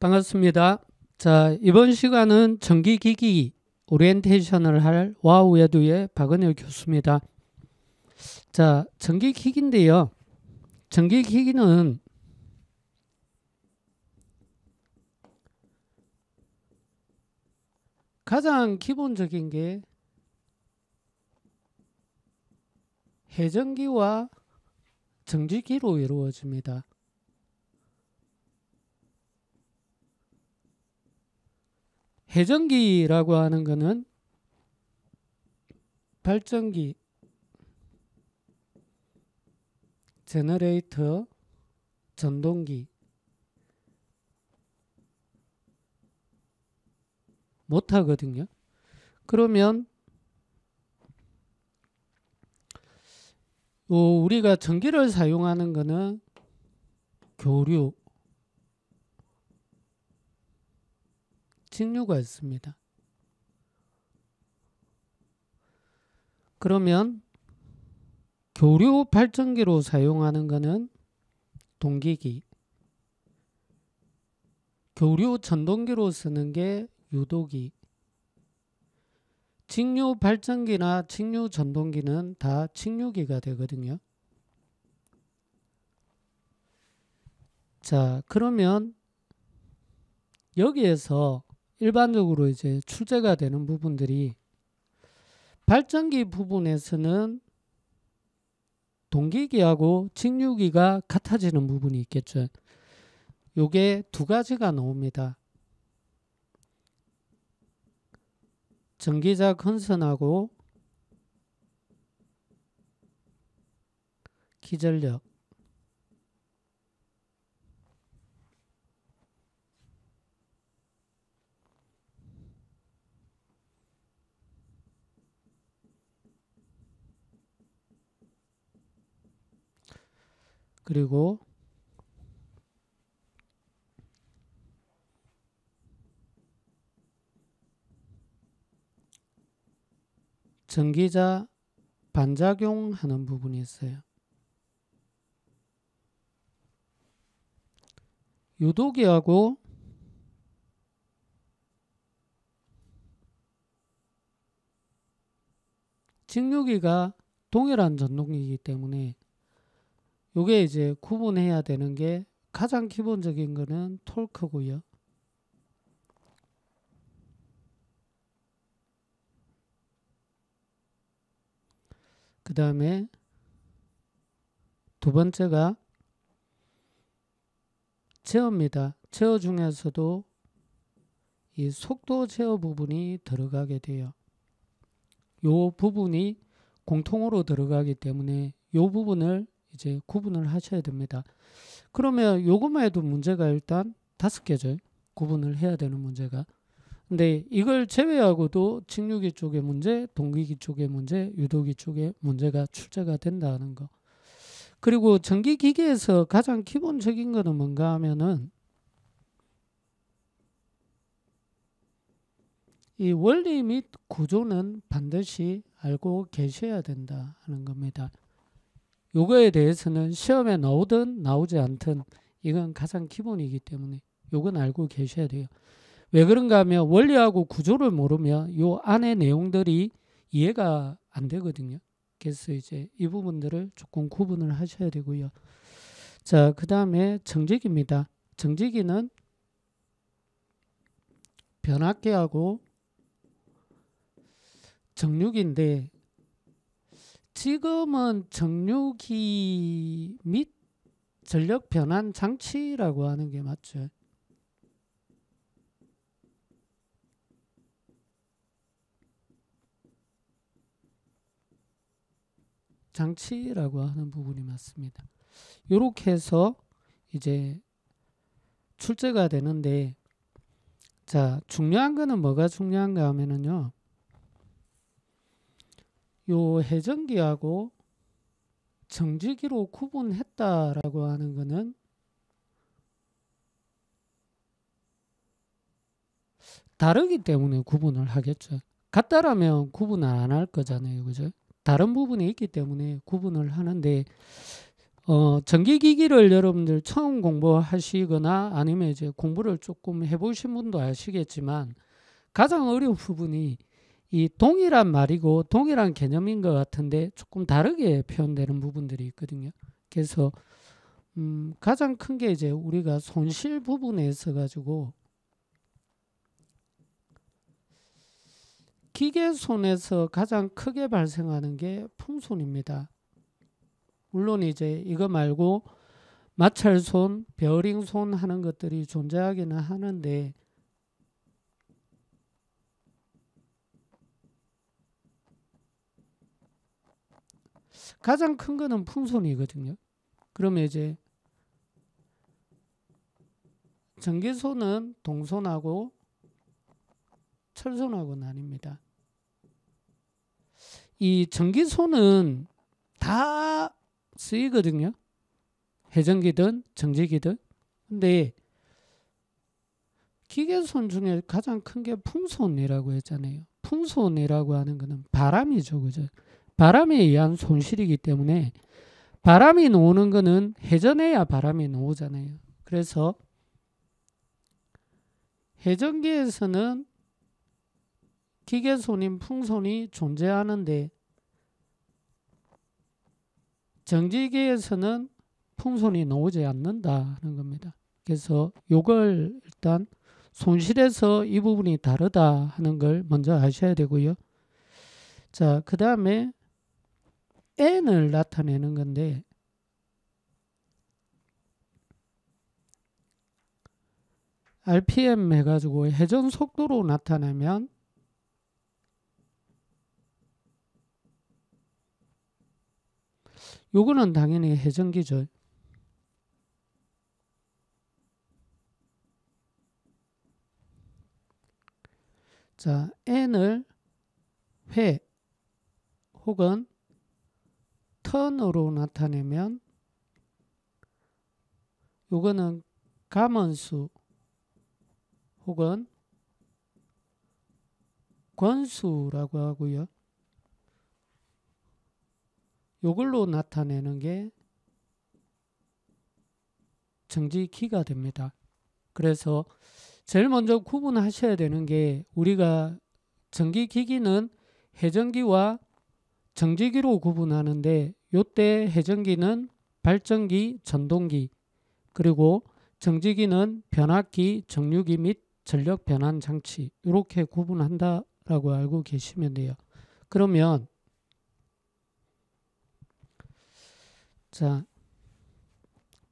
반갑습니다. 자, 이번 시간은 전기기기 오리엔테이션을 할 와우예두의 박은일 교수입니다. 자, 전기기기인데요. 전기기기는 가장 기본적인 게 해전기와 정지기로 이루어집니다. 회전기라고 하는 것은 발전기 제너레이터 전동기 못 하거든요. 그러면 어, 우리가 전기를 사용하는 거는 교류 직류가 있습니다. 그러면 교류 발전기로 사용하는 것은 동기기 교류 전동기로 쓰는 게 유도기 직류 발전기나 직류 전동기는 다 직류기가 되거든요. 자 그러면 여기에서 일반적으로 이제 출제가 되는 부분들이 발전기 부분에서는 동기기하고 직류기가 같아지는 부분이 있겠죠. 요게 두 가지가 나옵니다. 전기자 컨선하고 기전력 그리고 전기자 반작용하는 부분이 있어요. 유도기하고 직류기가 동일한 전동기이기 때문에 요게 이제 구분해야 되는 게 가장 기본적인 거는 톨크고요. 그 다음에 두 번째가 제어입니다. 제어 중에서도 이 속도 제어 부분이 들어가게 돼요. 요 부분이 공통으로 들어가기 때문에 요 부분을 이제 구분을 하셔야 됩니다. 그러면 요것만 해도 문제가 일단 다섯 개죠. 구분을 해야 되는 문제가. 근데 이걸 제외하고도 직류기 쪽의 문제, 동기기 쪽의 문제, 유도기 쪽의 문제가 출제가 된다는 거. 그리고 전기기계에서 가장 기본적인 거는 뭔가 하면은 이 원리 및 구조는 반드시 알고 계셔야 된다 하는 겁니다. 요거에 대해서는 시험에 나오든 나오지 않든 이건 가장 기본이기 때문에 요건 알고 계셔야 돼요. 왜 그런가 하면 원리하고 구조를 모르면 요안에 내용들이 이해가 안 되거든요. 그래서 이제 이 부분들을 조금 구분을 하셔야 되고요. 자, 그 다음에 정직입니다. 정직이는 변압계하고 정육인데 지금은 정류기 및 전력 변환 장치라고 하는 게 맞죠. 장치라고 하는 부분이 맞습니다. 이렇게 해서 이제 출제가 되는데 자 중요한 거는 뭐가 중요한가 하면은요 요 해전기하고 정지기로 구분했다라고 하는 것은 다르기 때문에 구분을 하겠죠. 같다라면 구분 안할 거잖아요. 그죠? 다른 부분이 있기 때문에 구분을 하는데 어, 전기기기를 여러분들 처음 공부하시거나 아니면 이제 공부를 조금 해보신 분도 아시겠지만 가장 어려운 부분이 이 동일한 말이고 동일한 개념인 것 같은데 조금 다르게 표현되는 부분들이 있거든요. 그래서 음 가장 큰 게 이제 우리가 손실 부분에 있어 가지고 기계 손에서 가장 크게 발생하는 게 풍손입니다. 물론 이제 이거 말고 마찰손, 베어링손 하는 것들이 존재하기는 하는데 가장 큰 거는 풍선이거든요. 그러면 이제 전기소는 동선하고 철선하고 나뉩니다. 이 전기소는 다 쓰이거든요. 회전기든 정제기든. 근데 기계손 중에 가장 큰 게 풍선이라고 했잖아요. 풍선이라고 하는 거는 바람이죠. 그죠? 바람에 의한 손실이기 때문에 바람이 놓는 거는 회전해야 바람이 놓잖아요. 그래서 회전기에서는 기계손인 풍손이 존재하는데 정지기에서는 풍선이 나오지 않는다는 겁니다. 그래서 이걸 일단 손실에서 이 부분이 다르다 하는 걸 먼저 아셔야 되고요. 자, 그 다음에 N을 나타내는 건데 RPM 해가지고 회전 속도로 나타내면 요거는 당연히 회전기죠. 자, n을 회 혹은 패턴으로 나타내면 요거는 감원수 혹은 권수라고 하고요. 요걸로 나타내는 게 정지키가 됩니다. 그래서 제일 먼저 구분하셔야 되는 게 우리가 정기기기는 해전기와 정지기로 구분하는데 요때 회전기는 발전기, 전동기, 그리고 정지기는 변압기, 정류기 및 전력 변환 장치 이렇게 구분한다라고 알고 계시면 돼요. 그러면 자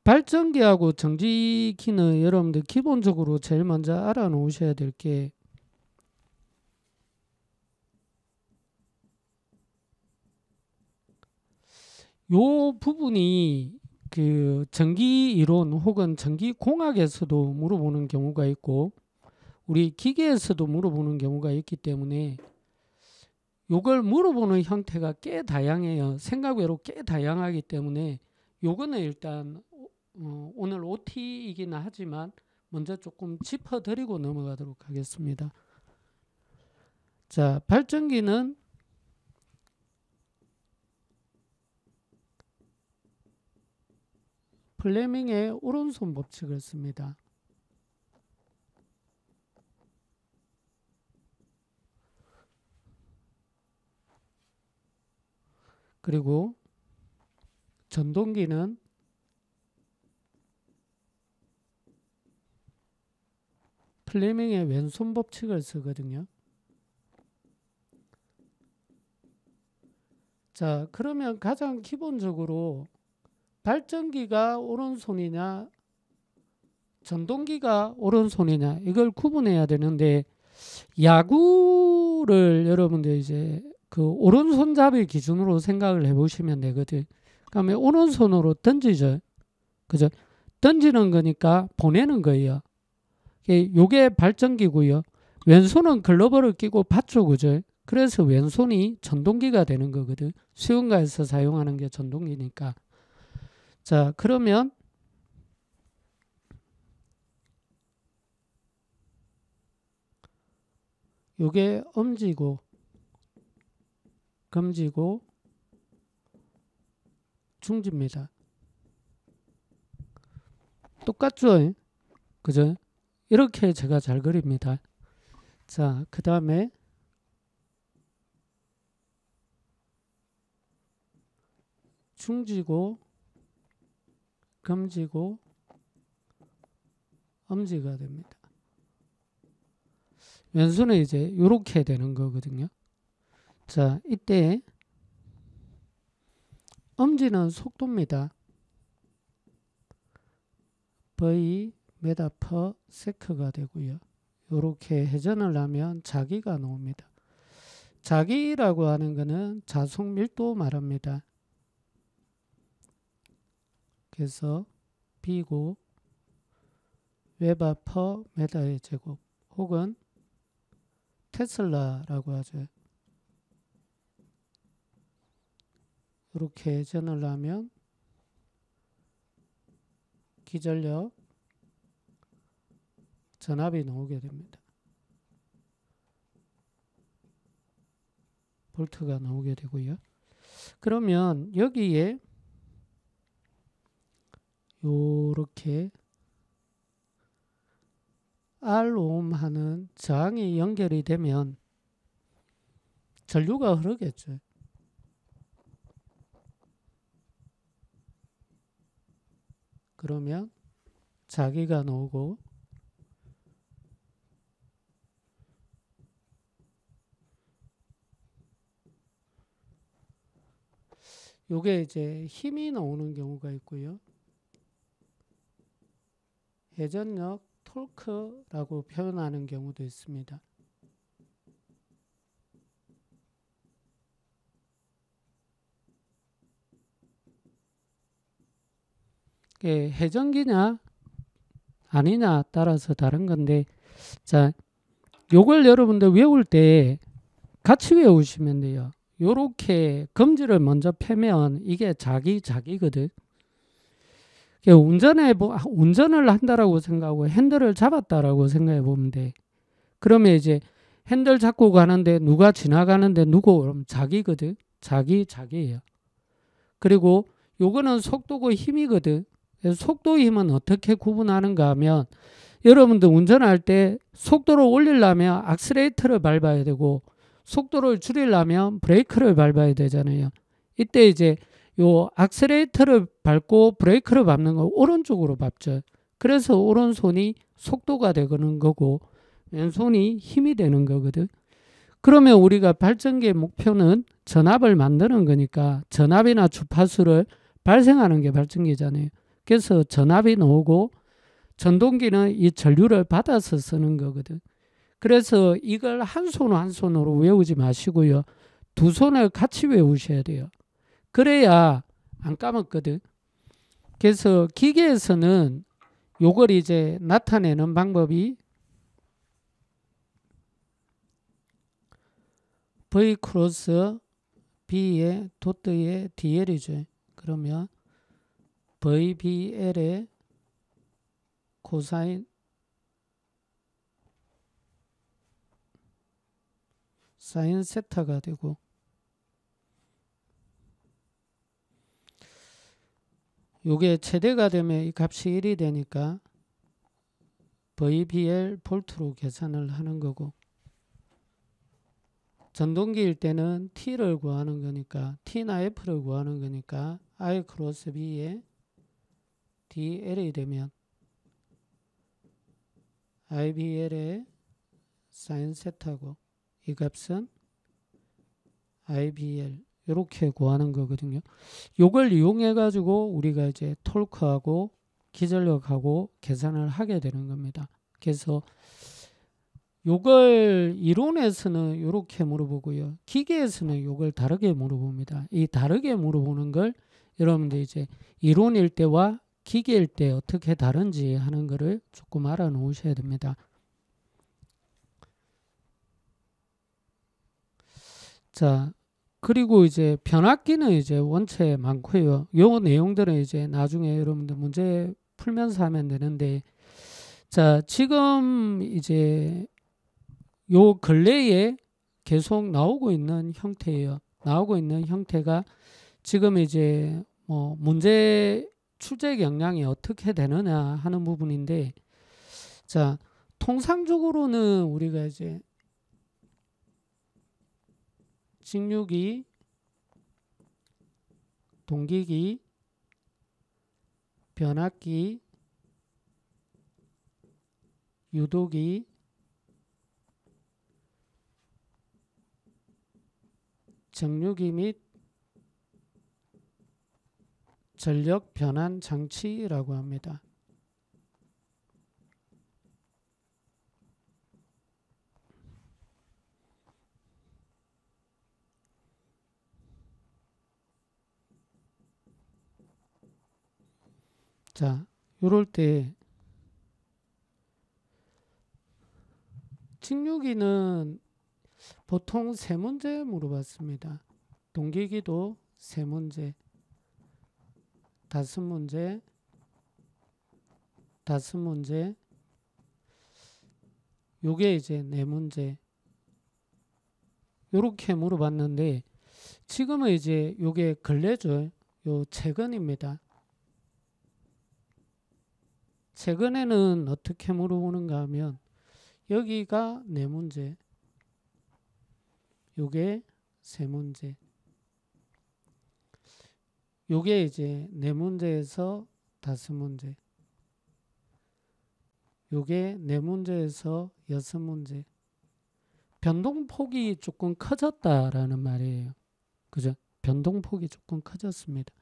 발전기하고 정지기는 여러분들 기본적으로 제일 먼저 알아놓으셔야 될게 요 부분이 그 전기 이론 혹은 전기 공학에서도 물어보는 경우가 있고 우리 기계에서도 물어보는 경우가 있기 때문에 요걸 물어보는 형태가 꽤 다양해요. 생각외로 꽤 다양하기 때문에 요거는 일단 어, 오늘 OT이긴 하지만 먼저 조금 짚어드리고 넘어가도록 하겠습니다. 자, 발전기는 플레밍의 오른손 법칙을 씁니다. 그리고 전동기는 플레밍의 왼손 법칙을 쓰거든요. 자, 그러면 가장 기본적으로 발전기가 오른손이냐 전동기가 오른손이냐 이걸 구분해야 되는데 야구를 여러분들 이제 그 오른손잡이 기준으로 생각을 해보시면 되거든. 그러면 오른손으로 던지죠. 그죠? 던지는 거니까 보내는 거예요. 요게 발전기고요. 왼손은 글로벌을 끼고 받죠. 그죠? 그래서 왼손이 전동기가 되는 거거든. 수용가에서 사용하는 게 전동기니까. 자, 그러면 요게 엄지고 금지고 중지입니다. 똑같죠? 그죠? 이렇게 제가 잘 그립니다. 자, 그 다음에 중지고 금지고 엄지가 됩니다. 왼손은 이제 이렇게 되는 거거든요. 자, 이때 엄지는 속도입니다. V 메다 퍼 세크가 되고요. 이렇게 회전을 하면 자기가 나옵니다. 자기라고 하는 것은 자속 밀도 말합니다. 그래서 B고 웨바 퍼 메다의 제곱 혹은 테슬라라고 하죠. 이렇게 전을 하면 기전력 전압이 나오게 됩니다. 볼트가 나오게 되고요. 그러면 여기에 요렇게 알옴 하는 저항이 연결이 되면 전류가 흐르겠죠. 그러면 자기가 나오고 요게 이제 힘이 나오는 경우가 있고요. 예전력 톨크라고 표현하는 경우도 있습니다. 예, 해전기냐 아니냐 따라서 다른 건데 자 요걸 여러분들 외울 때 같이 외우시면 돼요. 요렇게 검지를 먼저 펴면 이게 자기 자기거든. 예, 운전해 보 아, 운전을 한다라고 생각하고 핸들을 잡았다라고 생각해 보면 돼. 그러면 이제 핸들 잡고 가는데 누가 지나가는데 누구 그럼 자기거든. 자기 자기예요. 그리고 요거는 속도고 힘이거든. 속도 힘은 어떻게 구분하는가 하면 여러분들 운전할 때 속도를 올리려면 악셀레이터를 밟아야 되고 속도를 줄이려면 브레이크를 밟아야 되잖아요. 이때 이제 요 악셀레이터를 밟고 브레이크를 밟는 거 오른쪽으로 밟죠. 그래서 오른손이 속도가 되는 거고 왼손이 힘이 되는 거거든. 그러면 우리가 발전기의 목표는 전압을 만드는 거니까 전압이나 주파수를 발생하는 게 발전기잖아요. 그래서 전압이 나오고 전동기는 이 전류를 받아서 쓰는 거거든. 그래서 이걸 한 손으로 한 손으로 외우지 마시고요. 두 손을 같이 외우셔야 돼요. 그래야 안 까먹거든. 그래서 기계에서는 요걸 이제 나타내는 방법이 V 크로스 B의 도트의 DL이죠. 그러면 VBL의 코사인 사인 세타가 되고 요게 최대가 되면 이 값이 1이 되니까 VBL 볼트로 계산을 하는 거고 전동기일 때는 T를 구하는 거니까 T나 F를 구하는 거니까 I 크로스 B에 DL이 되면 i b l 에 사인 세타고 이 값은 IBL 이렇게 구하는 거거든요. 요걸 이용해 가지고 우리가 이제 톨크하고 기절력하고 계산을 하게 되는 겁니다. 그래서 요걸 이론에서는 이렇게 물어보고요. 기계에서는 요걸 다르게 물어봅니다. 이 다르게 물어보는 걸 여러분들 이제 이론일 때와 기계일 때 어떻게 다른지 하는 거를 조금 알아 놓으셔야 됩니다. 자, 그리고 이제 변압기는 이제 원체 많고요. 요 내용들은 이제 나중에 여러분들 문제 풀면서 하면 되는데 자 지금 이제 요 근래에 계속 나오고 있는 형태예요. 나오고 있는 형태가 지금 이제 뭐 문제 출제 경향이 어떻게 되느냐 하는 부분인데 자 통상적으로는 우리가 이제 식류기, 동기기, 변압기, 유도기, 정류기 및 전력 변환 장치라고 합니다. 자, 요럴 때 직류기는 보통 세 문제 물어봤습니다. 동기기도 세 문제, 다섯 문제, 다섯 문제, 요게 이제 네 문제. 요렇게 물어봤는데 지금은 이제 요게 근래죠. 요 최근입니다. 최근에는 어떻게 물어보는가 하면 여기가 네 문제 요게 세 문제 요게 이제 네 문제에서 다섯 문제 요게 네 문제에서 여섯 문제 변동폭이 조금 커졌다라는 말이에요. 그죠? 변동폭이 조금 커졌습니다.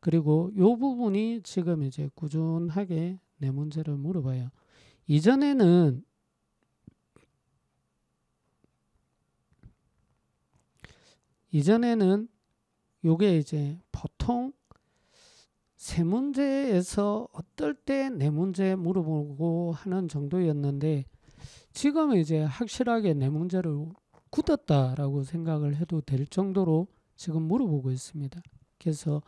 그리고 요 부분이 지금 이제 꾸준하게 내 문제를 물어봐요. 이전에는 이전에는 요게 이제 보통 세 문제에서 어떨 때내 네 문제 물어보고 하는 정도였는데 지금 이제 확실하게 내 네 문제를 굳었다라고 생각을 해도 될 정도로 지금 물어보고 있습니다. 그래서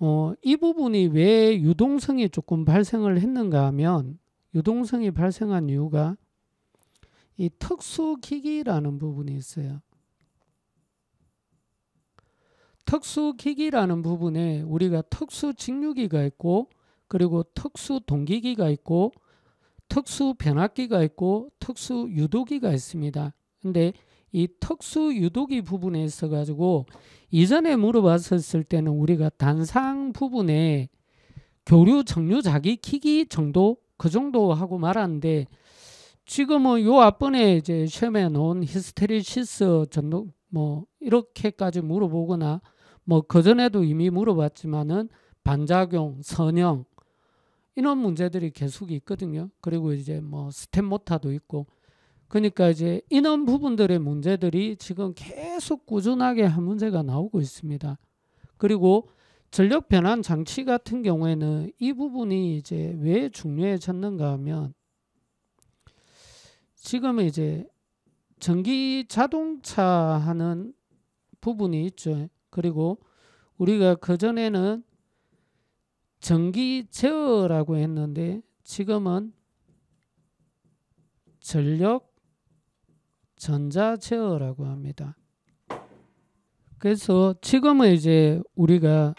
어, 이 부분이 왜 유동성이 조금 발생을 했는가 하면 유동성이 발생한 이유가 이 특수기기라는 부분이 있어요. 특수기기라는 부분에 우리가 특수직류기가 있고 그리고 특수동기기가 있고 특수변압기가 있고 특수유도기가 있습니다. 근데 이 특수 유도기 부분에 있어 가지고 이전에 물어봤었을 때는 우리가 단상 부분에 교류 정류 자기 키기 정도 그 정도 하고 말았는데 지금은 요 앞번에 이제 시험에 넣은 히스테리시스 전도 뭐 이렇게까지 물어보거나 뭐 그전에도 이미 물어봤지만은 반작용, 선형 이런 문제들이 계속 있거든요. 그리고 이제 뭐 스텝 모타도 있고 그러니까 이제 이런 부분들의 문제들이 지금 계속 꾸준하게 한 문제가 나오고 있습니다. 그리고 전력 변환 장치 같은 경우에는 이 부분이 이제 왜 중요해졌는가 하면 지금 이제 전기 자동차 하는 부분이 있죠. 그리고 우리가 그전에는 전기 제어라고 했는데 지금은 전력 전자체어라고 합니다. 그래서 지금은 이제 우리가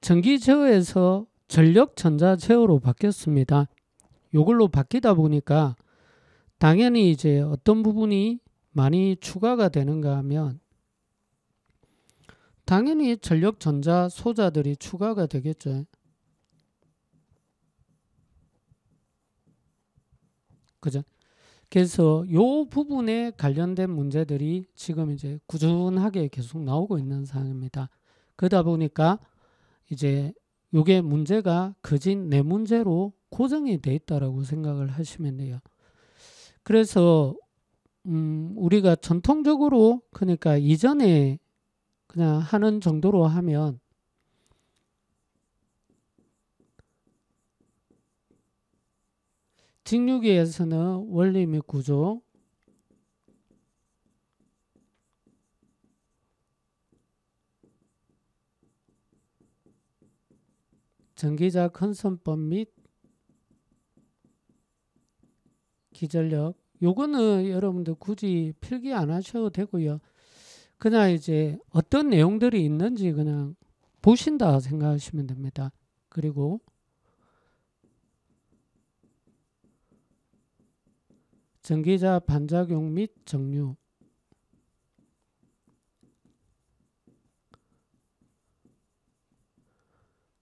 전기제어에서 전력 전자제어로 바뀌었습니다. 이걸로 바뀌다 보니까 당연히 이제 어떤 부분이 많이 추가가 되는가 하면 당연히 전력 전자 소자들이 추가가 되겠죠. 그죠? 그래서 요 부분에 관련된 문제들이 지금 이제 꾸준하게 계속 나오고 있는 상황입니다. 그러다 보니까 이제 요게 문제가 그진 내 문제로 고정이 돼 있다라고 생각을 하시면 돼요. 그래서 음 우리가 전통적으로 그러니까 이전에 그냥 하는 정도로 하면 직육에서는 원리 및 구조, 전기자 컨선법 및 기전력 요거는 여러분들 굳이 필기 안 하셔도 되고요. 그냥 이제 어떤 내용들이 있는지 그냥 보신다 생각하시면 됩니다. 그리고 전기자 반작용 및 정류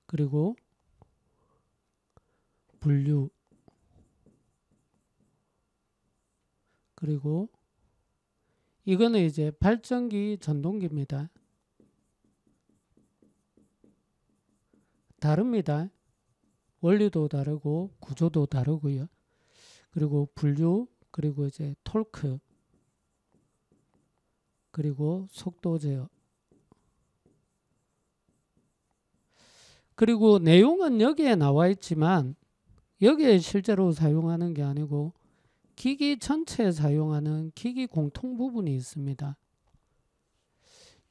그리고 분류 그리고 이거는 이제 발전기 전동기입니다. 다릅니다. 원리도 다르고 구조도 다르고요. 그리고 분류 그리고 이제 톨크 그리고 속도 제어 그리고 내용은 여기에 나와 있지만 여기에 실제로 사용하는 게 아니고 기기 전체에 사용하는 기기 공통 부분이 있습니다.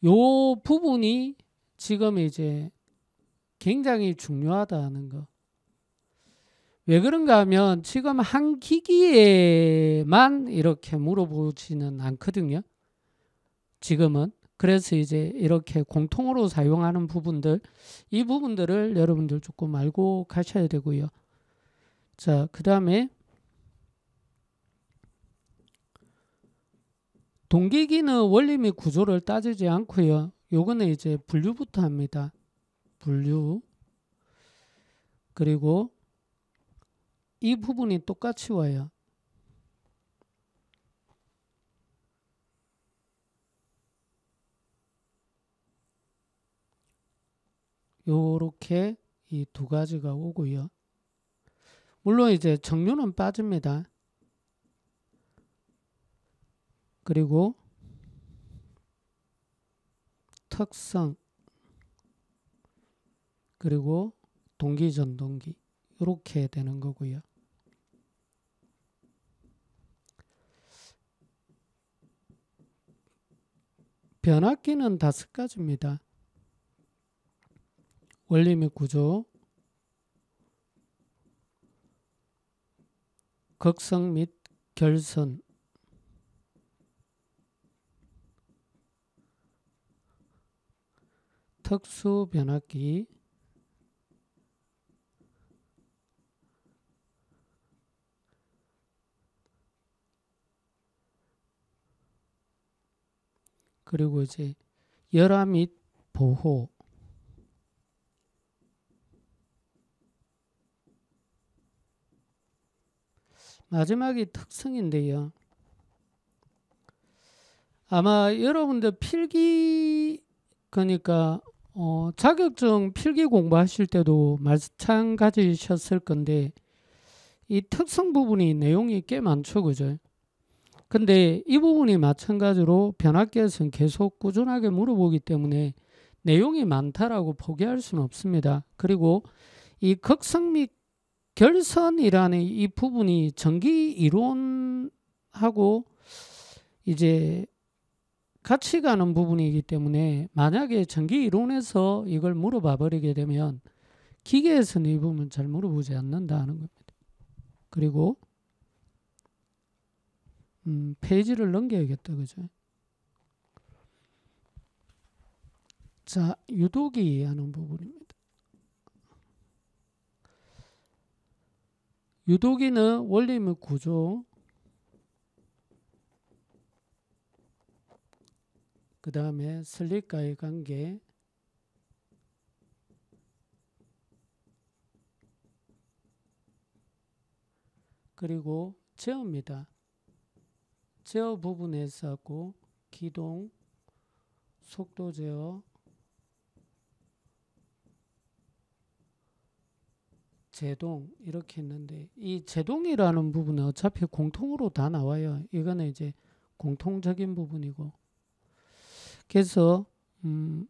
요 부분이 지금 이제 굉장히 중요하다는 거. 왜 그런가 하면 지금 한 기기에만 이렇게 물어보지는 않거든요. 지금은. 그래서 이제 이렇게 공통으로 사용하는 부분들, 이 부분들을 여러분들 조금 알고 가셔야 되고요. 자, 그 다음에 동기기는 원리 및 구조를 따지지 않고요. 요거는 이제 분류부터 합니다. 분류. 그리고 이 부분이 똑같이 와요. 요렇게 이 두 가지가 오고요. 물론 이제 정류는 빠집니다. 그리고 특성 그리고 동기 전동기 이렇게 되는 거고요. 변압기는 다섯 가지입니다. 원리 및 구조, 극성 및 결선, 특수 변압기, 그리고 이제 열화 및 보호 마지막이 특성인데요. 아마 여러분들 필기 그러니까 어, 자격증 필기 공부하실 때도 마찬가지셨을 건데 이 특성 부분이 내용이 꽤 많죠, 그죠? 근데 이 부분이 마찬가지로 변학계에서는 계속 꾸준하게 물어보기 때문에 내용이 많다라고 포기할 수는 없습니다. 그리고 이 극성 및 결선이라는 이 부분이 전기 이론하고 이제 같이 가는 부분이기 때문에 만약에 전기 이론에서 이걸 물어봐 버리게 되면 기계에서는 이 부분 잘 물어보지 않는다는 겁니다. 그리고 음, 페이지를 넘겨야겠다. 그죠? 자, 유독이 하는 부분입니다. 유독이는 원리물 구조, 그 다음에 슬립과의 관계, 그리고 제어입니다. 제어 부분 에었고 기동, 속도 제어, 제동 이렇게 했는데 이 제동이라는 부분은 어차피 공통으로 다 나와요. 이거는 이제 공통적인 부분이고 그래서 음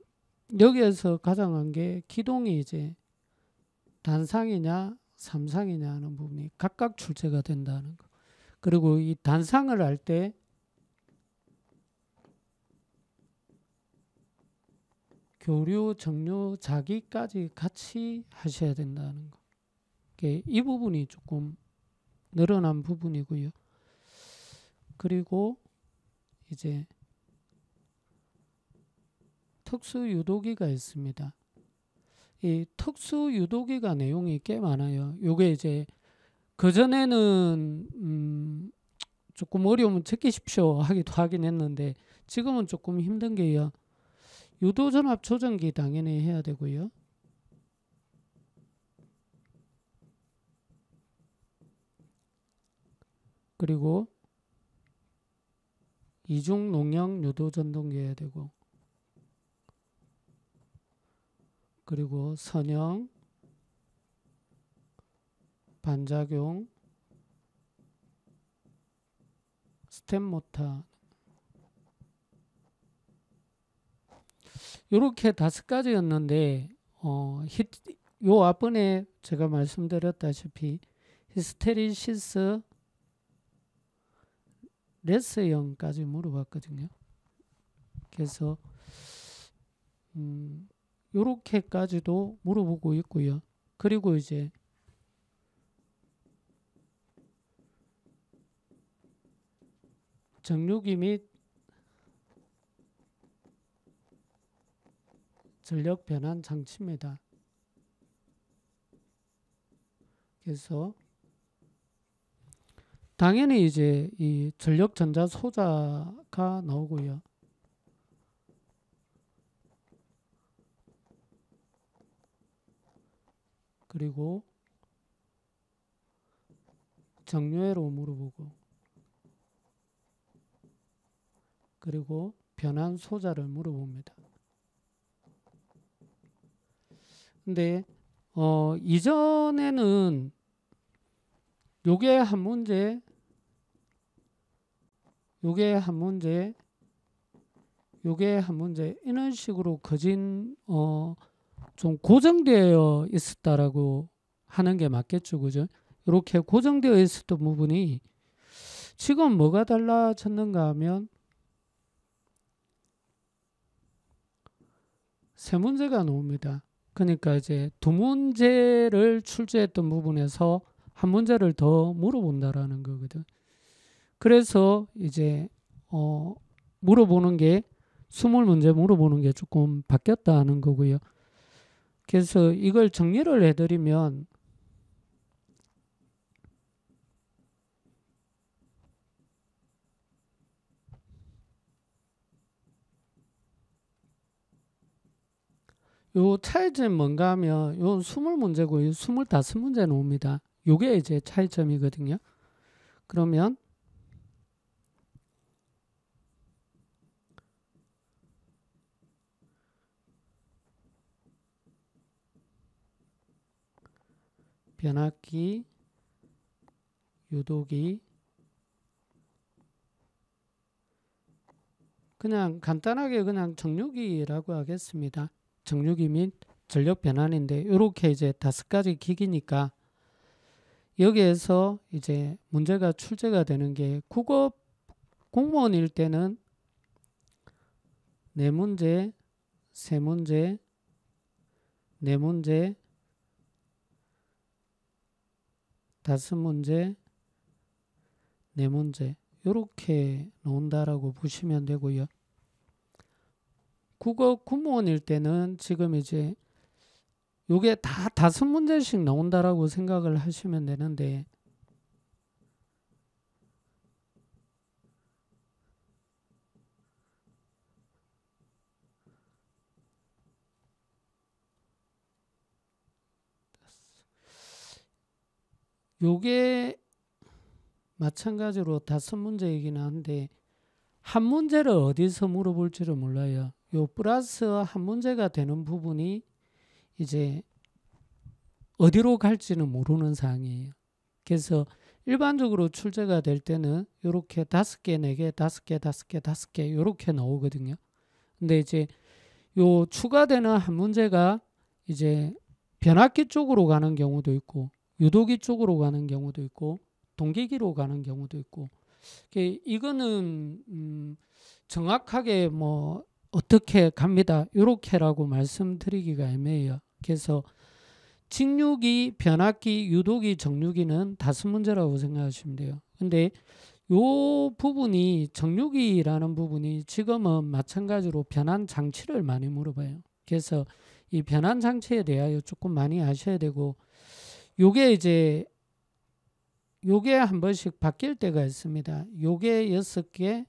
여기에서 가장 한게 기동이 이제 단상이냐 삼상이냐 하는 부분이 각각 출제가 된다는 거. 그리고 이 단상을 할 때 교류, 정류, 자기까지 같이 하셔야 된다는 거. 이 부분이 조금 늘어난 부분이고요. 그리고 이제 특수 유도기가 있습니다. 이 특수 유도기가 내용이 꽤 많아요. 요게 이제 그 전에는 음 조금 어려우면 제끼십시오 하기도 하긴 했는데 지금은 조금 힘든 게요. 유도 전압 조정기 당연히 해야 되고요. 그리고 이중 농형 유도 전동기 해야 되고 그리고 선형 반작용 스텝 모터 이렇게 다섯 가지였는데 어, 히, 요 앞번에 제가 말씀드렸다시피 히스테리시스 레스형까지 물어봤거든요. 그래서 음, 요렇게까지도 물어보고 있고요. 그리고 이제 정류기 및 전력 변환 장치입니다. 그래서 당연히 이제 이 전력 전자 소자가 나오고요. 그리고 정류회로 물어보고 그리고 변환 소자를 물어봅니다. 근데 어, 이전에는 요게 한 문제 요게 한 문제 요게 한 문제 이런 식으로 거진 어, 좀 고정되어 있었다라고 하는 게 맞겠죠 그죠 이렇게 고정되어 있었던 부분이 지금 뭐가 달라졌는가 하면 세 문제가 나옵니다. 그러니까 이제 두 문제를 출제했던 부분에서 한 문제를 더 물어본다라는 거거든. 그래서 이제 어 물어보는 게 스물 문제 물어보는 게 조금 바뀌었다는 거고요. 그래서 이걸 정리를 해드리면 요 차이점이 뭔가 하면 요 스물 문제고 요 스물다섯 문제 나옵니다. 요게 이제 차이점이거든요. 그러면 변압기 유도기 그냥 간단하게 그냥 정류기라고 하겠습니다. 정류기 및 전력 변환인데 이렇게 이제 다섯 가지 기기니까 여기에서 이제 문제가 출제가 되는 게 국어 공무원일 때는 네 문제, 세 문제, 네 문제, 다섯 문제, 네 문제 이렇게 나온다라고 보시면 되고요. 국어 구문일 때는 지금 이제 요게 다 다섯 문제씩 나온다라고 생각을 하시면 되는데 요게 마찬가지로 다섯 문제이긴 한데 한 문제를 어디서 물어볼지를 몰라요. 요 플러스 한 문제가 되는 부분이 이제 어디로 갈지는 모르는 상황이에요. 그래서 일반적으로 출제가 될 때는 이렇게 다섯 개, 네 개, 다섯 개, 다섯 개, 다섯 개 이렇게 나오거든요. 근데 이제 요 추가되는 한 문제가 이제 변압기 쪽으로 가는 경우도 있고 유도기 쪽으로 가는 경우도 있고 동기기로 가는 경우도 있고 이거는 음 정확하게 뭐 어떻게 갑니다. 이렇게라고 말씀드리기가 애매해요. 그래서 직육이 변압기, 유도기, 정육이는 다섯 문제라고 생각하시면 돼요. 근데 요 부분이 정육이라는 부분이 지금은 마찬가지로 변환 장치를 많이 물어봐요. 그래서 이 변환 장치에 대하여 조금 많이 아셔야 되고 요게 이제 요게 한 번씩 바뀔 때가 있습니다. 요게 6개,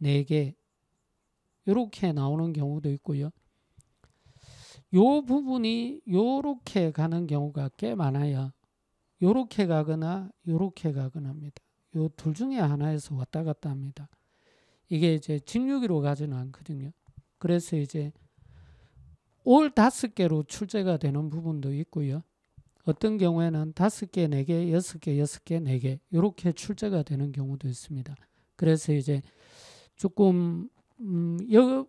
4개 이렇게 나오는 경우도 있고요. 요 부분이 요렇게 가는 경우가 꽤 많아요. 요렇게 가거나 요렇게 가거나 합니다. 요 둘 중에 하나에서 왔다 갔다 합니다. 이게 이제 직류기로 가지는 않거든요. 그래서 이제 올 다섯 개로 출제가 되는 부분도 있고요. 어떤 경우에는 다섯 개, 네 개, 여섯 개, 여섯 개, 네개 이렇게 출제가 되는 경우도 있습니다. 그래서 이제 조금 음, 여,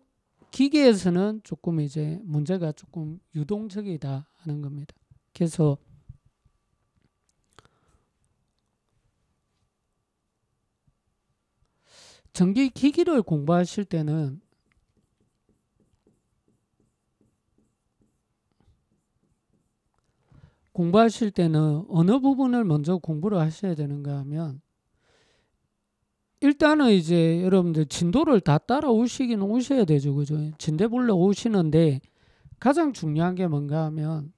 기계에서는 조금 이제 문제가 조금 유동적이다 하는 겁니다. 그래서 전기 기기를 공부하실 때는 공부하실 때는 어느 부분을 먼저 공부를 하셔야 되는가 하면 일단은 이제 여러분들 진도를 다 따라오시긴 오셔야 되죠. 그죠? 진대불래 오시는데 가장 중요한 게 뭔가 하면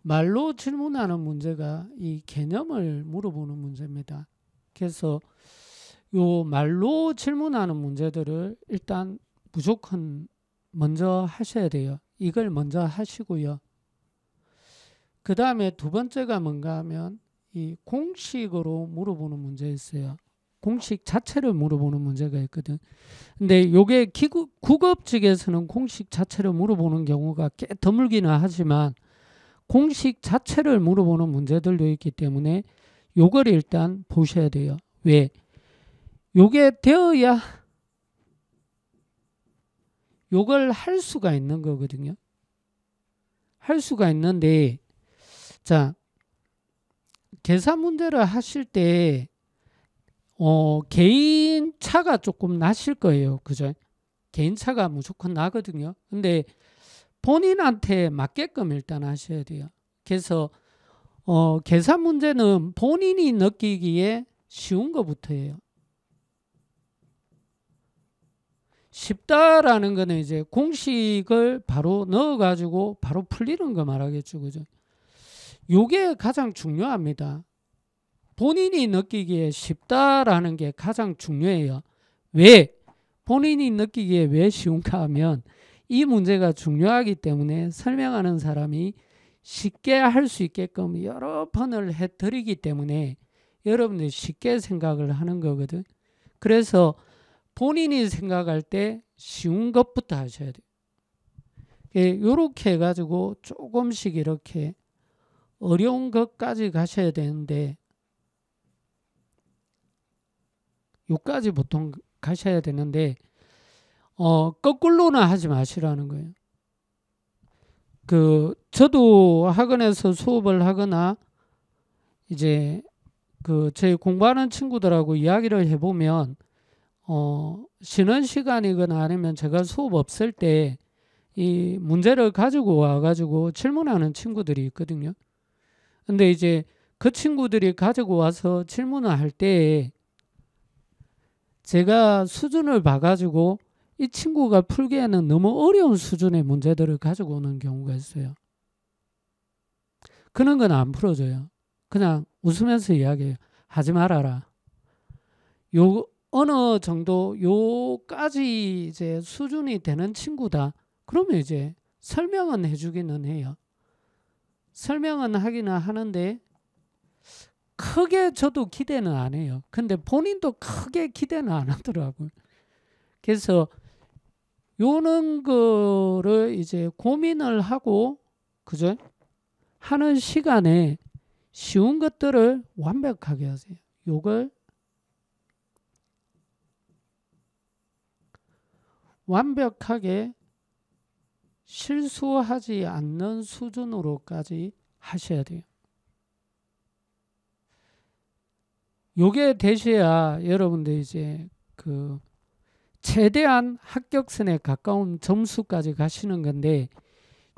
말로 질문하는 문제가 이 개념을 물어보는 문제입니다. 그래서 요 말로 질문하는 문제들을 일단 무조건 먼저 하셔야 돼요. 이걸 먼저 하시고요. 그 다음에 두 번째가 뭔가 하면 이 공식으로 물어보는 문제있어요 공식 자체를 물어보는 문제가 있거든. 근데 요게 기구, 국업 측에서는 공식 자체를 물어보는 경우가 꽤 드물기는 하지만 공식 자체를 물어보는 문제들도 있기 때문에 요걸 일단 보셔야 돼요. 왜? 요게 되어야 요걸 할 수가 있는 거거든요. 할 수가 있는데 자 계산 문제를 하실 때 어, 개인 차가 조금 나실 거예요. 그죠? 개인 차가 무조건 나거든요. 근데 본인한테 맞게끔 일단 하셔야 돼요. 그래서 어, 계산 문제는 본인이 느끼기에 쉬운 것부터예요. 쉽다라는 거는 이제 공식을 바로 넣어가지고 바로 풀리는 거 말하겠죠. 그죠? 요게 가장 중요합니다. 본인이 느끼기에 쉽다라는 게 가장 중요해요. 왜? 본인이 느끼기에 왜 쉬운가 하면 이 문제가 중요하기 때문에 설명하는 사람이 쉽게 할 수 있게끔 여러 번을 해드리기 때문에 여러분들이 쉽게 생각을 하는 거거든. 그래서 본인이 생각할 때 쉬운 것부터 하셔야 돼요. 이렇게 예, 해가지고 조금씩 이렇게 어려운 것까지 가셔야 되는데 요까지 보통 가셔야 되는데 어 거꾸로는 하지 마시라는 거예요. 그 저도 학원에서 수업을 하거나 이제 그 제 공부하는 친구들하고 이야기를 해보면 어, 쉬는 시간이거나 아니면 제가 수업 없을 때 이 문제를 가지고 와가지고 질문하는 친구들이 있거든요. 근데 이제 그 친구들이 가지고 와서 질문을 할 때에 제가 수준을 봐가지고 이 친구가 풀기에는 너무 어려운 수준의 문제들을 가지고 오는 경우가 있어요. 그런 건 안 풀어줘요. 그냥 웃으면서 이야기해요. 하지 말아라. 요, 어느 정도 요까지 이제 수준이 되는 친구다. 그러면 이제 설명은 해주기는 해요. 설명은 하기는 하는데 크게 저도 기대는 안 해요. 근데 본인도 크게 기대는 안 하더라고요. 그래서 요는 거를 이제 고민을 하고 그죠? 하는 시간에 쉬운 것들을 완벽하게 하세요. 요걸 완벽하게 실수하지 않는 수준으로까지 하셔야 돼요. 요게 되셔야 여러분들 이제 그 최대한 합격선에 가까운 점수까지 가시는 건데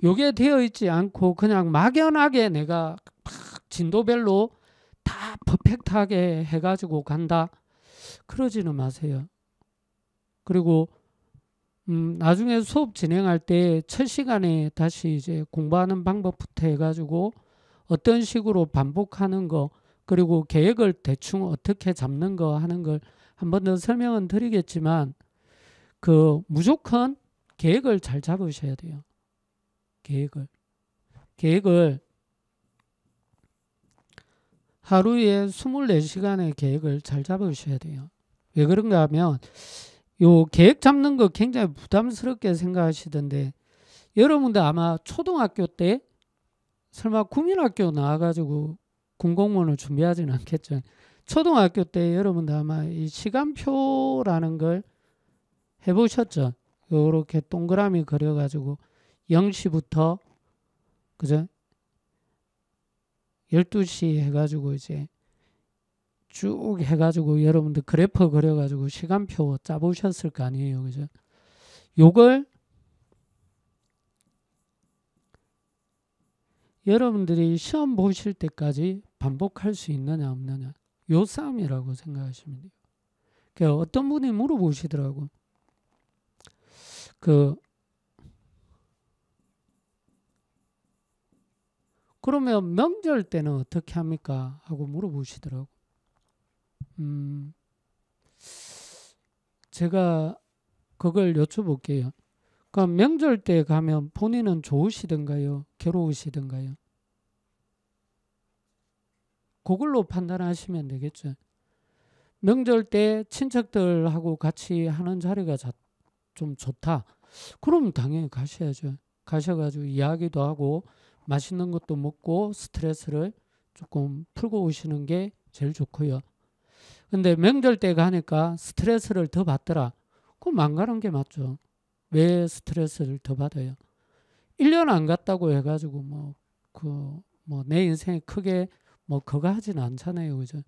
요게 되어 있지 않고 그냥 막연하게 내가 진도별로 다 퍼펙트하게 해가지고 간다 그러지는 마세요. 그리고 음, 나중에 수업 진행할 때 첫 시간에 다시 이제 공부하는 방법부터 해가지고 어떤 식으로 반복하는 거 그리고 계획을 대충 어떻게 잡는 거 하는 걸 한 번 더 설명은 드리겠지만 그 무조건 계획을 잘 잡으셔야 돼요. 계획을 계획을 하루에 24시간의 계획을 잘 잡으셔야 돼요. 왜 그런가 하면 요 계획 잡는 거 굉장히 부담스럽게 생각하시던데 여러분들 아마 초등학교 때 설마 국민학교 나와가지고 군공무원을 준비하지는 않겠죠. 초등학교 때 여러분들 아마 이 시간표라는 걸 해보셨죠. 요렇게 동그라미 그려가지고 0시부터 그죠? 12시 해가지고 이제 쭉 해가지고 여러분들 그래프 그려가지고 시간표 짜보셨을 거 아니에요. 그죠? 요걸 여러분들이 시험 보실 때까지 반복할 수 있느냐 없느냐 요 싸움이라고 생각하시면 돼요. 그 어떤 분이 물어보시더라고. 그 그러면 명절 때는 어떻게 합니까? 하고 물어보시더라고. 음, 제가 그걸 여쭤볼게요. 그럼 명절 때 가면 본인은 좋으시던가요? 괴로우시던가요? 그걸로 판단하시면 되겠죠. 명절 때 친척들하고 같이 하는 자리가 자, 좀 좋다. 그럼 당연히 가셔야죠. 가셔가지고 이야기도 하고 맛있는 것도 먹고 스트레스를 조금 풀고 오시는 게 제일 좋고요. 근데 명절 때 가니까 스트레스를 더 받더라. 그럼 안 가는 게 맞죠. 왜 스트레스를 더 받아요? 1년 안 갔다고 해가지고 뭐, 그, 뭐, 내 인생에 크게 뭐, 그거 하진 않잖아요. 그죠?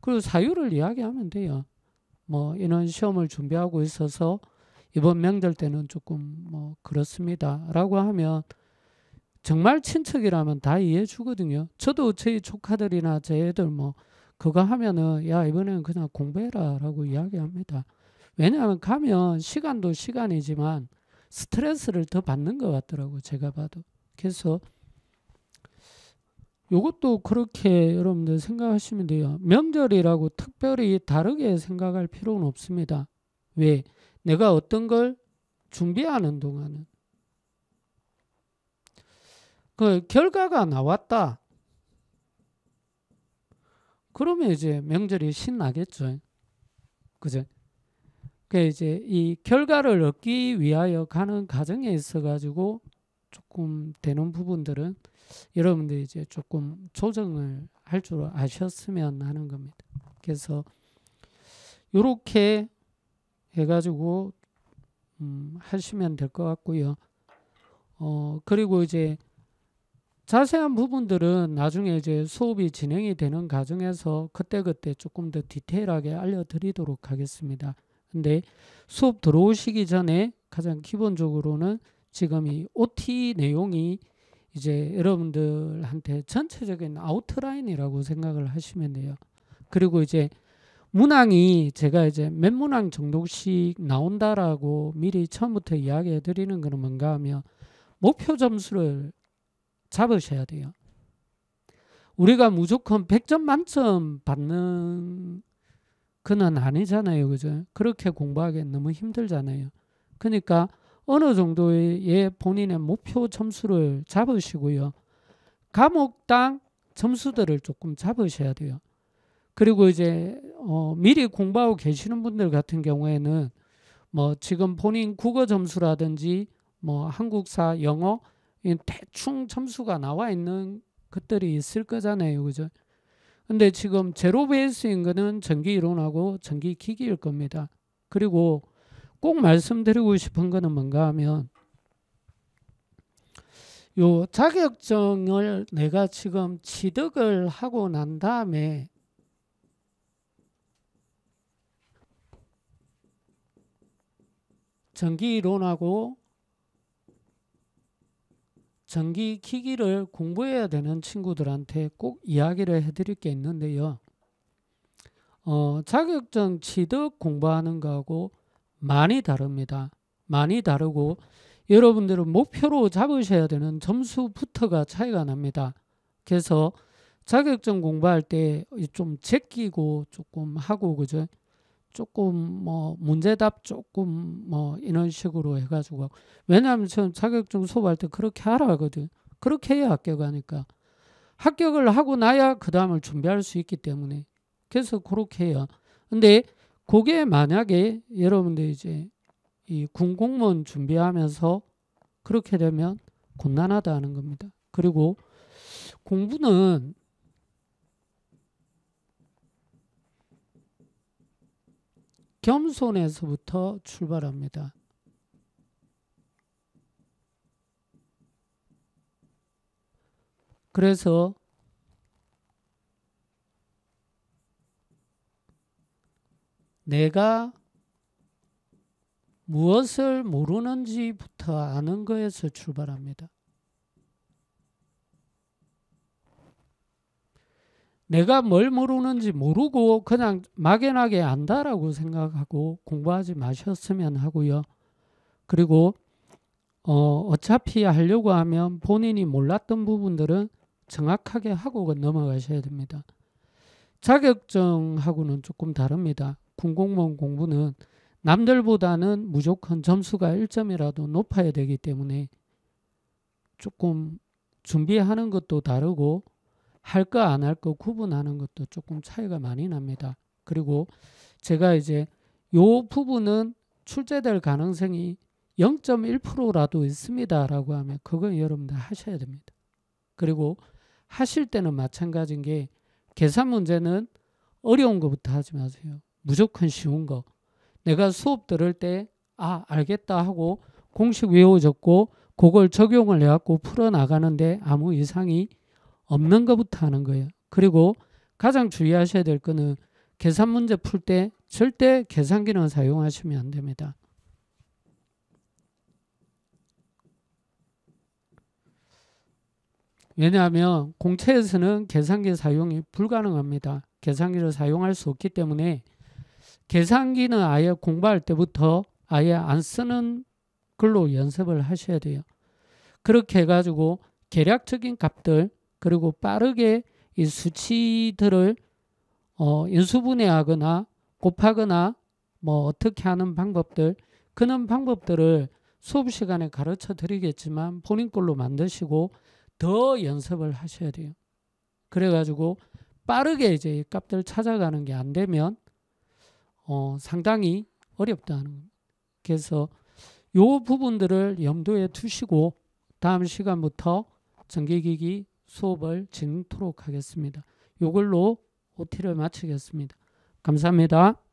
그리고 사유를 이야기하면 돼요. 뭐, 이런 시험을 준비하고 있어서 이번 명절 때는 조금 뭐, 그렇습니다. 라고 하면 정말 친척이라면 다 이해해 주거든요. 저도 저희 조카들이나 저희 애들 뭐, 그거 하면은 야 이번에는 그냥 공부해라라고 이야기합니다. 왜냐하면 가면 시간도 시간이지만 스트레스를 더 받는 것 같더라고 제가 봐도. 그래서 이것도 그렇게 여러분들 생각하시면 돼요. 명절이라고 특별히 다르게 생각할 필요는 없습니다. 왜? 내가 어떤 걸 준비하는 동안은 그 결과가 나왔다. 그러면 이제 명절이 신나겠죠. 그죠? 그 이제 이 결과를 얻기 위하여 가는 과정에 있어 가지고 조금 되는 부분들은 여러분들이 제 조금 조정을 할 줄 아셨으면 하는 겁니다. 그래서 이렇게 해가지고 음, 하시면 될 것 같고요. 어 그리고 이제 자세한 부분들은 나중에 이제 수업이 진행이 되는 과정에서 그때그때 조금 더 디테일하게 알려드리도록 하겠습니다. 근데 수업 들어오시기 전에 가장 기본적으로는 지금 이 OT 내용이 이제 여러분들한테 전체적인 아웃라인이라고 생각을 하시면 돼요. 그리고 이제 문항이 제가 이제 몇 문항 정도씩 나온다라고 미리 처음부터 이야기해 드리는 건 뭔가 하면 목표 점수를 잡으셔야 돼요. 우리가 무조건 100점 만점 받는 그는 아니잖아요. 그죠? 그렇게 공부하기 너무 힘들잖아요. 그러니까 어느 정도의 본인의 목표 점수를 잡으시고요. 감옥당 점수들을 조금 잡으셔야 돼요. 그리고 이제 어 미리 공부하고 계시는 분들 같은 경우에는 뭐 지금 본인 국어 점수라든지 뭐 한국사, 영어 대충 점수가 나와 있는 것들이 있을 거잖아요. 그죠? 근데 지금 제로 베이스인 거는 전기 이론하고 전기 기기일 겁니다. 그리고 꼭 말씀드리고 싶은 거는 뭔가 하면 요 자격증을 내가 지금 취득을 하고 난 다음에 전기 이론하고 전기 기기를 공부해야 되는 친구들한테 꼭 이야기를 해드릴 게 있는데요. 어, 자격증 취득 공부하는 거하고 많이 다릅니다. 많이 다르고 여러분들은 목표로 잡으셔야 되는 점수부터가 차이가 납니다. 그래서 자격증 공부할 때 좀 제끼고 조금 하고 그죠? 조금 뭐 문제답 조금 뭐 이런 식으로 해가지고 왜냐하면 저는 자격증 수업할 때 그렇게 하라 하거든. 그렇게 해야 합격하니까. 합격을 하고 나야 그 다음을 준비할 수 있기 때문에 그래서 그렇게 해요. 근데 그게 만약에 여러분들 이제 이 군공무원 준비하면서 그렇게 되면 곤란하다는 겁니다. 그리고 공부는 겸손에서부터 출발합니다. 그래서 내가 무엇을 모르는지부터 아는 거에서 출발합니다. 내가 뭘 모르는지 모르고 그냥 막연하게 안다라고 생각하고 공부하지 마셨으면 하고요. 그리고 어, 어차피 하려고 하면 본인이 몰랐던 부분들은 정확하게 하고 넘어가셔야 됩니다. 자격증하고는 조금 다릅니다. 군공무원 공부는 남들보다는 무조건 점수가 1점이라도 높아야 되기 때문에 조금 준비하는 것도 다르고 할거안할거 구분하는 것도 조금 차이가 많이 납니다. 그리고 제가 이제 요 부분은 출제될 가능성이 0.1%라도 있습니다라고 하면 그건 여러분들 하셔야 됩니다. 그리고 하실 때는 마찬가지인 게 계산 문제는 어려운 것부터 하지 마세요. 무조건 쉬운 거. 내가 수업 들을 때 아, 알겠다 하고 공식 외워졌고 그걸 적용을 해갖고 풀어나가는데 아무 이상이 없는 것부터 하는 거예요. 그리고 가장 주의하셔야 될 거는 계산 문제 풀 때 절대 계산기는 사용하시면 안 됩니다. 왜냐하면 공채에서는 계산기 사용이 불가능합니다. 계산기를 사용할 수 없기 때문에 계산기는 아예 공부할 때부터 아예 안 쓰는 걸로 연습을 하셔야 돼요. 그렇게 해가지고 계략적인 값들 그리고 빠르게 이 수치들을 어, 인수분해하거나 곱하거나 뭐 어떻게 하는 방법들 그런 방법들을 수업 시간에 가르쳐 드리겠지만 본인 걸로 만드시고 더 연습을 하셔야 돼요. 그래가지고 빠르게 이제 이 값들 찾아가는 게 안 되면 어, 상당히 어렵다는 그래서 요 부분들을 염두에 두시고 다음 시간부터 전기기기 수업을 진행토록 하겠습니다. 이걸로 OT를 마치겠습니다. 감사합니다.